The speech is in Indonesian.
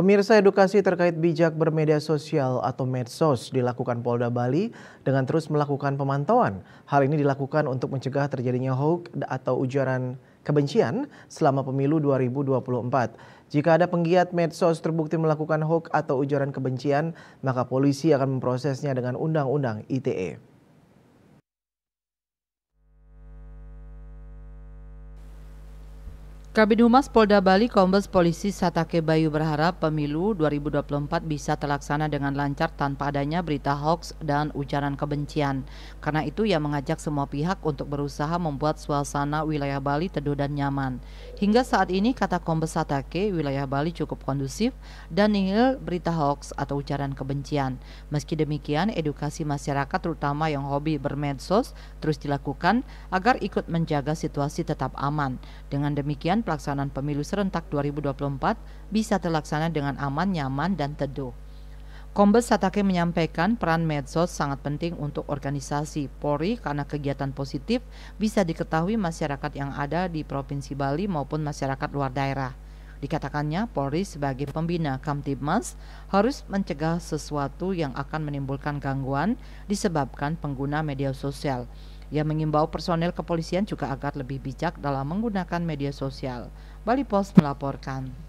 Pemirsa edukasi terkait bijak bermedia sosial atau medsos dilakukan Polda Bali dengan terus melakukan pemantauan. Hal ini dilakukan untuk mencegah terjadinya hoax atau ujaran kebencian selama pemilu 2024. Jika ada penggiat medsos terbukti melakukan hoax atau ujaran kebencian, maka polisi akan memprosesnya dengan undang-undang ITE. Kabin Humas Polda Bali Kombes Polisi Satake Bayu berharap pemilu 2024 bisa terlaksana dengan lancar tanpa adanya berita hoax dan ujaran kebencian. Karena itu ia mengajak semua pihak untuk berusaha membuat suasana wilayah Bali teduh dan nyaman. Hingga saat ini kata Kombes Satake, wilayah Bali cukup kondusif dan nihil berita hoax atau ujaran kebencian. Meski demikian, edukasi masyarakat terutama yang hobi bermedsos terus dilakukan agar ikut menjaga situasi tetap aman. Dengan demikian pelaksanaan pemilu serentak 2024 bisa terlaksana dengan aman, nyaman, dan teduh. Kombes Satake menyampaikan peran medsos sangat penting untuk organisasi Polri karena kegiatan positif bisa diketahui masyarakat yang ada di Provinsi Bali maupun masyarakat luar daerah. Dikatakannya Polri sebagai pembina Kamtibmas harus mencegah sesuatu yang akan menimbulkan gangguan disebabkan pengguna media sosial. Ia mengimbau personel kepolisian juga agar lebih bijak dalam menggunakan media sosial. Bali Post melaporkan.